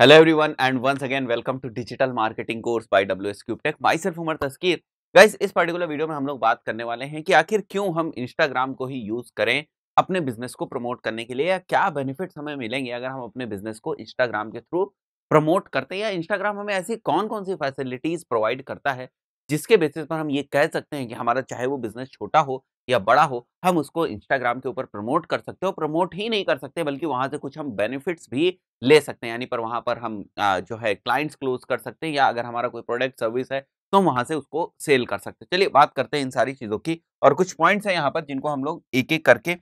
hello everyone and once again welcome to digital marketing course by W S cube tech myself Umar Tazkeer guys इस particular video में हम लोग बात करने वाले हैं कि आखिर क्यों हम इंस्टाग्राम को ही यूज़ करें अपने बिजनेस को प्रमोट करने के लिए या क्या बेनिफिट्स हमें मिलेंगे अगर हम अपने बिजनेस को इंस्टाग्राम के थ्रू प्रमोट करते हैं या इंस्टाग्राम हमें ऐसी कौन कौन सी फैसिलिटीज़ प्रोवाइड करता है जिसके बेसिस पर हम ये कह सकते हैं कि हमारा चाहे वो बिजनेस छोटा हो या बड़ा हो हम उसको इंस्टाग्राम के ऊपर प्रमोट कर सकते हो प्रमोट ही नहीं कर सकते बल्कि वहाँ से कुछ हम बेनिफिट्स भी ले सकते हैं यानी पर वहाँ पर हम जो है क्लाइंट्स क्लोज कर सकते हैं या अगर हमारा कोई प्रोडक्ट सर्विस है तो हम वहाँ से उसको सेल कर सकते हैं चलिए बात करते हैं इन सारी चीज़ों की और कुछ पॉइंट्स हैं यहाँ पर जिनको हम लोग एक एक करके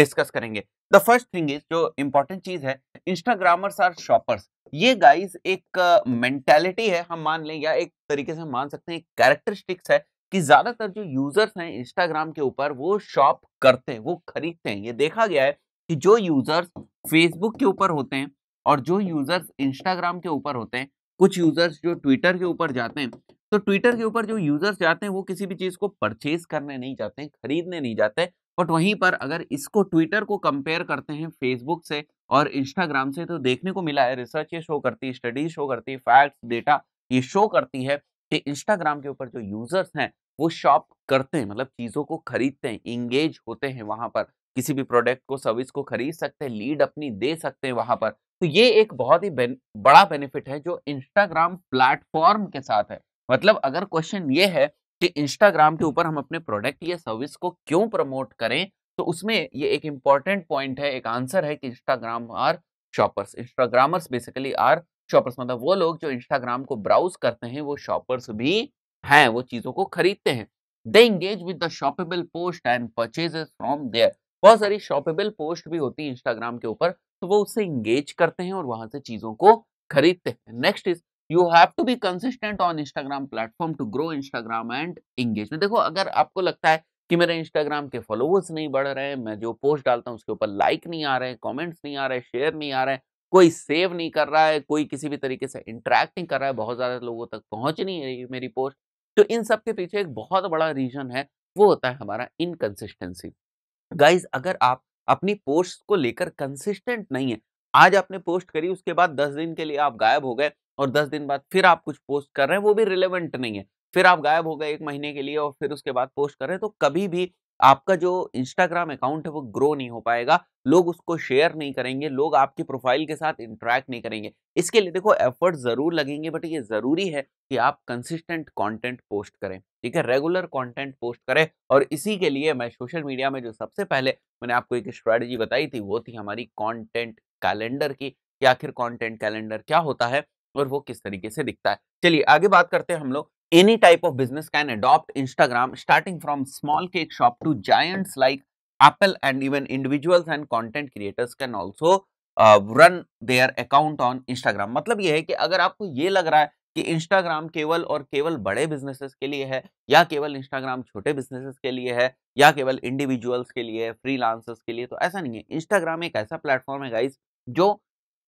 डिस्कस करेंगे द फर्स्ट थिंग इज जो इम्पोर्टेंट चीज़ है इंस्टाग्रामर्स आर शॉपर्स ये गाइज एक मेंटेलिटी है हम मान लें या एक तरीके से हम मान सकते हैं कैरेक्टरिस्टिक्स है कि ज्यादातर जो यूजर्स हैं इंस्टाग्राम के ऊपर वो शॉप करते हैं वो खरीदते हैं ये देखा गया है कि जो यूजर्स फेसबुक के ऊपर होते हैं और जो यूजर्स इंस्टाग्राम के ऊपर होते हैं कुछ यूजर्स जो ट्विटर के ऊपर जाते हैं तो ट्विटर के ऊपर जो यूजर्स जाते हैं वो किसी भी चीज को परचेज करने नहीं जाते हैं खरीदने नहीं जाते बट वहीं पर अगर इसको ट्विटर को कंपेयर करते हैं फेसबुक से और इंस्टाग्राम से तो देखने को मिला है रिसर्च ये शो करती है स्टडीज शो करती है फैक्ट्स डेटा ये शो करती है कि इंस्टाग्राम के ऊपर जो यूजर्स हैं वो शॉप करते हैं मतलब चीज़ों को खरीदते हैं इंगेज होते हैं वहां पर किसी भी प्रोडक्ट को सर्विस को खरीद सकते हैं लीड अपनी दे सकते हैं वहां पर तो ये एक बहुत ही बेन, बड़ा बेनिफिट है जो इंस्टाग्राम प्लेटफॉर्म के साथ है मतलब अगर क्वेश्चन ये है कि इंस्टाग्राम के ऊपर हम अपने प्रोडक्ट या सर्विस को क्यों प्रमोट करें तो उसमें ये एक इम्पॉर्टेंट पॉइंट है एक आंसर है कि Instagram are shoppers Instagrammers basically are shoppers मतलब वो लोग जो इंस्टाग्राम को ब्राउज करते हैं वो शॉपर्स भी हैं वो चीजों को खरीदते हैं they engage with the shoppable post and purchase from there बहुत सारी शॉपेबल पोस्ट भी होती है इंस्टाग्राम के ऊपर तो वो उससे इंगेज करते हैं और वहां से चीजों को खरीदते हैं next is you have to be consistent on Instagram platform to grow Instagram and engagement देखो अगर आपको लगता है कि मेरे इंस्टाग्राम के फॉलोअर्स नहीं बढ़ रहे हैं मैं जो पोस्ट डालता हूँ उसके ऊपर लाइक नहीं आ रहे हैं कॉमेंट्स नहीं आ रहे शेयर नहीं आ रहे कोई सेव नहीं कर रहा है कोई किसी भी तरीके से इंटरेक्ट नहीं कर रहा है बहुत ज़्यादा लोगों तक पहुंच नहीं रही मेरी पोस्ट तो इन सब के पीछे एक बहुत बड़ा रीजन है वो होता है हमारा इनकन्सिस्टेंसी गाइज अगर आप अपनी पोस्ट को लेकर कंसिस्टेंट नहीं है आज आपने पोस्ट करी उसके बाद दस दिन के लिए आप गायब हो गए और दस दिन बाद फिर आप कुछ पोस्ट कर रहे हैं वो भी रिलेवेंट नहीं है फिर आप गायब हो गए एक महीने के लिए और फिर उसके बाद पोस्ट कर रहे हैं तो कभी भी आपका जो इंस्टाग्राम अकाउंट है वो ग्रो नहीं हो पाएगा लोग उसको शेयर नहीं करेंगे लोग आपकी प्रोफाइल के साथ इंटरेक्ट नहीं करेंगे इसके लिए देखो एफर्ट ज़रूर लगेंगे बट ये ज़रूरी है कि आप कंसिस्टेंट कंटेंट पोस्ट करें ठीक है रेगुलर कंटेंट पोस्ट करें और इसी के लिए मैं सोशल मीडिया में जो सबसे पहले मैंने आपको एक स्ट्रैटेजी बताई थी वो थी हमारी कॉन्टेंट कैलेंडर की कि आखिर कॉन्टेंट कैलेंडर क्या होता है और वो किस तरीके से दिखता है चलिए आगे बात करते हैं हम लोग any type of business can adopt Instagram starting from small cake shop to giants like Apple and even individuals and content creators can also run their account on Instagram मतलब ये है कि अगर आपको ये लग रहा है कि इंस्टाग्राम केवल और केवल बड़े बिजनेसेस के लिए है या केवल इंस्टाग्राम छोटे बिजनेसेस के लिए है या केवल इंडिविजुअल्स के लिए फ्रीलांसर्स के लिए तो ऐसा नहीं है इंस्टाग्राम एक ऐसा प्लेटफॉर्म है गाइस जो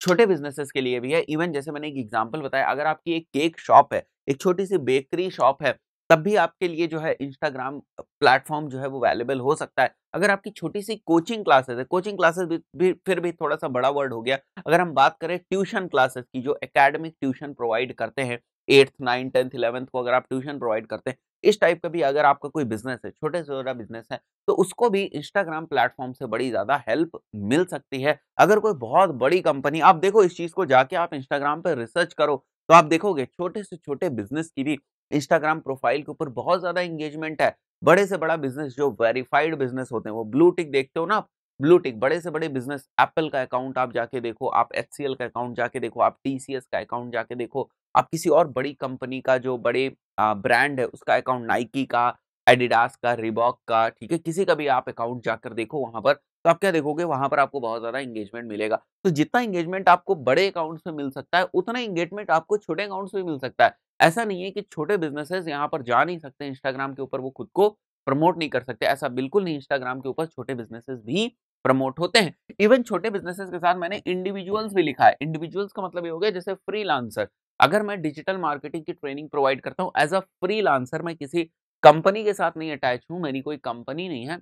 छोटे बिजनेसेस के लिए भी है इवन जैसे मैंने एक एग्जांपल बताया अगर आपकी एक केक शॉप है एक छोटी सी बेकरी शॉप है तब भी आपके लिए जो है इंस्टाग्राम प्लेटफॉर्म जो है वो अवेलेबल हो सकता है अगर आपकी छोटी सी कोचिंग क्लासेस है कोचिंग क्लासेस भी, भी फिर भी थोड़ा सा बड़ा वर्ड हो गया अगर हम बात करें ट्यूशन क्लासेस की जो एकेडमिक ट्यूशन प्रोवाइड करते हैं एट्थ नाइन्थ टेंथ इलेवंथ को अगर आप ट्यूशन प्रोवाइड करते हैं इस टाइप का भी अगर आपका कोई बिजनेस है छोटे से छोटा बिजनेस है तो उसको भी इंस्टाग्राम प्लेटफॉर्म से बड़ी ज़्यादा हेल्प मिल सकती है अगर कोई बहुत बड़ी कंपनी आप देखो इस चीज़ को जाके आप इंस्टाग्राम पर रिसर्च करो तो आप देखोगे छोटे से छोटे बिजनेस की भी इंस्टाग्राम प्रोफाइल के ऊपर बहुत ज़्यादा इंगेजमेंट है बड़े से बड़ा बिजनेस जो वेरीफाइड बिजनेस होते हैं वो ब्लू टिक देखते हो ना ब्लू टिक बड़े से बड़े बिजनेस एप्पल का अकाउंट आप जाके देखो आप एच का अकाउंट जाके देखो आप टी का अकाउंट जाके देखो आप किसी और बड़ी कंपनी का जो बड़े ब्रांड है उसका अकाउंट नाइकी का एडिडास का रिबॉक का ठीक है किसी का भी आप अकाउंट जाकर देखो वहां पर तो आप क्या देखोगे वहां पर आपको बहुत ज्यादा इंगेजमेंट मिलेगा तो जितना इंगेजमेंट आपको बड़े अकाउंट्स में मिल सकता है उतना इंगेजमेंट आपको छोटे अकाउंट्स में मिल सकता है ऐसा नहीं है कि छोटे बिजनेसेस यहाँ पर जा नहीं सकते इंस्टाग्राम के ऊपर वो खुद को प्रमोट नहीं कर सकते ऐसा बिल्कुल नहीं इंस्टाग्राम के ऊपर छोटे बिजनेसेस भी प्रमोट होते हैं इवन छोटे बिजनेसेस के साथ मैंने इंडिविजुअल्स भी लिखा है इंडिविजुअल्स का मतलब ये हो गया जैसे फ्री अगर मैं डिजिटल मार्केटिंग की ट्रेनिंग प्रोवाइड करता हूँ एज अ फ्री मैं किसी कंपनी के साथ नहीं अटैच हूँ मेरी कोई कंपनी नहीं है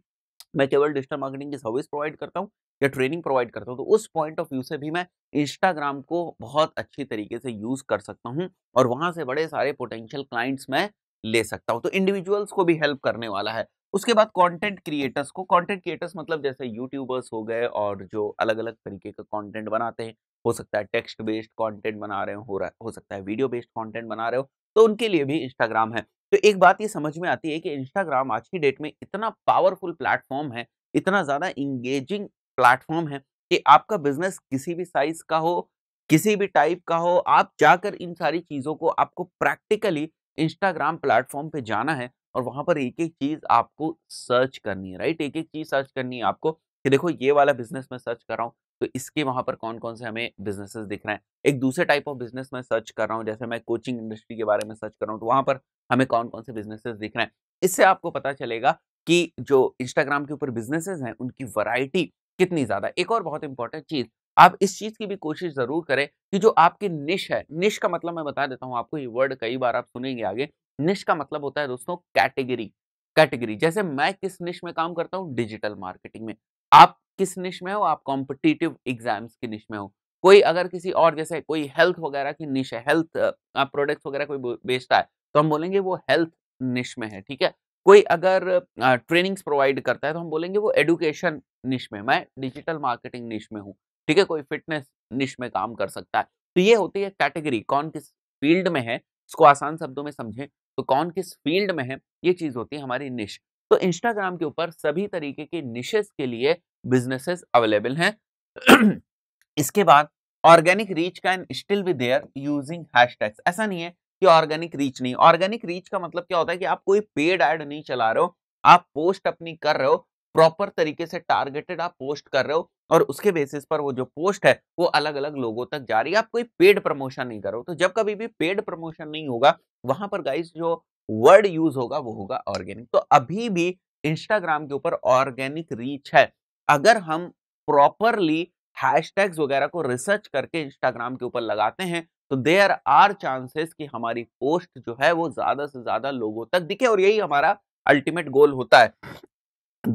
मैं केवल डिजिटल मार्केटिंग की सर्विस प्रोवाइड करता हूँ या ट्रेनिंग प्रोवाइड करता हूँ तो उस पॉइंट ऑफ व्यू से भी मैं इंस्टाग्राम को बहुत अच्छी तरीके से यूज़ कर सकता हूँ और वहाँ से बड़े सारे पोटेंशियल क्लाइंट्स मैं ले सकता हूँ तो इंडिविजुअल्स को भी हेल्प करने वाला है उसके बाद कंटेंट क्रिएटर्स को कंटेंट क्रिएटर्स मतलब जैसे यूट्यूबर्स हो गए और जो अलग अलग तरीके का कंटेंट बनाते हैं हो सकता है टेक्स्ट बेस्ड कंटेंट बना रहे हो हो रहा हो सकता है वीडियो बेस्ड कंटेंट बना रहे हो तो उनके लिए भी इंस्टाग्राम है तो एक बात ये समझ में आती है कि इंस्टाग्राम आज की डेट में इतना पावरफुल प्लेटफॉर्म है इतना ज़्यादा इंगेजिंग प्लेटफॉर्म है कि आपका बिजनेस किसी भी साइज का हो किसी भी टाइप का हो आप जाकर इन सारी चीज़ों को आपको प्रैक्टिकली इंस्टाग्राम प्लेटफॉर्म पर जाना है और वहां पर एक एक चीज आपको सर्च करनी है राइट एक एक चीज सर्च करनी है आपको कि देखो ये वाला बिजनेस मैं सर्च कर रहा हूँ तो इसके वहां पर कौन कौन से हमें बिजनेसेस दिख रहे हैं एक दूसरे टाइप ऑफ बिजनेस में सर्च कर रहा हूँ जैसे मैं कोचिंग इंडस्ट्री के बारे में सर्च कर रहा हूँ तो वहां पर हमें कौन कौन से बिजनेसेस दिख रहे हैं इससे आपको पता चलेगा कि जो इंस्टाग्राम के ऊपर बिजनेसेस हैं उनकी वैरायटी कितनी ज़्यादा एक और बहुत इंपॉर्टेंट चीज़ आप इस चीज़ की भी कोशिश ज़रूर करें कि जो आपकी निश है निश का मतलब मैं बता देता हूँ आपको ये वर्ड कई बार आप सुनेंगे आगे निश का मतलब होता है दोस्तों कैटेगरी कैटेगरी जैसे मैं किस निश में काम करता हूँ डिजिटल मार्केटिंग में आप किस निश में हो आप कॉम्पिटिटिव एग्जाम्स की निश में हो कोई अगर किसी और जैसे कोई हेल्थ वगैरह की निश है हेल्थ आप वगैरह कोई बेचता है तो हम बोलेंगे वो हेल्थ निश में है ठीक है कोई अगर ट्रेनिंग्स प्रोवाइड करता है तो हम बोलेंगे वो एडुकेशन निश में मैं डिजिटल मार्केटिंग निश में हूँ ठीक है कोई फिटनेस निश में काम कर सकता है तो ये होती है कैटेगरी कौन किस फील्ड में है इसको आसान शब्दों में समझें तो कौन किस फील्ड में है ये चीज़ होती है हमारी निश तो इंस्टाग्राम के ऊपर सभी तरीके के निशेस के लिए बिजनेसेस अवेलेबल हैं इसके बाद organic reach can still be there using hashtags ऐसा नहीं है कि ऑर्गेनिक रीच नहीं ऑर्गेनिक रीच का मतलब क्या होता है कि आप कोई पेड एड नहीं चला रहे हो आप पोस्ट अपनी कर रहे हो प्रॉपर तरीके से टारगेटेड आप पोस्ट कर रहे हो और उसके बेसिस पर वो जो पोस्ट है वो अलग अलग लोगों तक जा रही है आप कोई पेड प्रमोशन नहीं करो तो जब कभी भी पेड प्रमोशन नहीं होगा वहां पर गाइस जो वर्ड यूज होगा वो होगा ऑर्गेनिक तो अभी भी इंस्टाग्राम के ऊपर ऑर्गेनिक रीच है अगर हम प्रॉपरली हैशटैग्स वगैरह को रिसर्च करके इंस्टाग्राम के ऊपर लगाते हैं तो देयर आर चांसेस कि हमारी पोस्ट जो है वो ज्यादा से ज्यादा लोगों तक दिखे और यही हमारा अल्टीमेट गोल होता है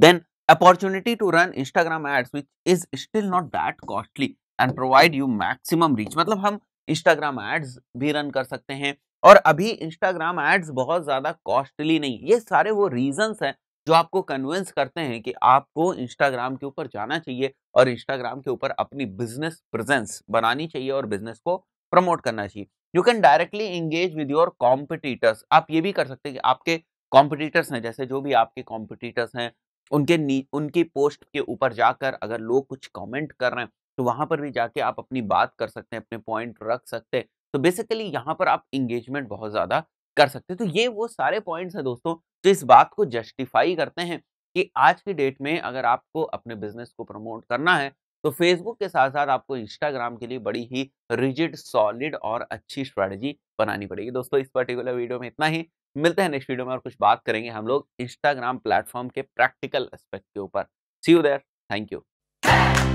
then opportunity to run Instagram ads which is still not that costly and provide you maximum reach मतलब हम इंस्टाग्राम एड्स भी रन कर सकते हैं और अभी इंस्टाग्राम एड्स बहुत ज़्यादा कॉस्टली नहीं ये सारे वो रीजंस हैं जो आपको कन्विंस करते हैं कि आपको इंस्टाग्राम के ऊपर जाना चाहिए और इंस्टाग्राम के ऊपर अपनी बिजनेस प्रेजेंस बनानी चाहिए और बिजनेस को प्रमोट करना चाहिए you can directly engage with your competitors आप ये भी कर सकते हैं कि आपके कॉम्पिटिटर्स हैं जैसे जो भी आपके कॉम्पिटिटर्स हैं उनके नी उनकी पोस्ट के ऊपर जाकर अगर लोग कुछ कमेंट कर रहे हैं तो वहां पर भी जाके आप अपनी बात कर सकते हैं अपने पॉइंट रख सकते हैं तो बेसिकली यहाँ पर आप इंगेजमेंट बहुत ज़्यादा कर सकते हैं तो ये वो सारे पॉइंट्स हैं दोस्तों जो इस बात को जस्टिफाई करते हैं कि आज की डेट में अगर आपको अपने बिजनेस को प्रमोट करना है तो फेसबुक के साथ साथ आपको इंस्टाग्राम के लिए बड़ी ही रिजिड सॉलिड और अच्छी स्ट्रैटेजी बनानी पड़ेगी दोस्तों इस पर्टिकुलर वीडियो में इतना ही मिलते हैं नेक्स्ट वीडियो में और कुछ बात करेंगे हम लोग इंस्टाग्राम प्लेटफॉर्म के प्रैक्टिकल एस्पेक्ट के ऊपर see you there thank you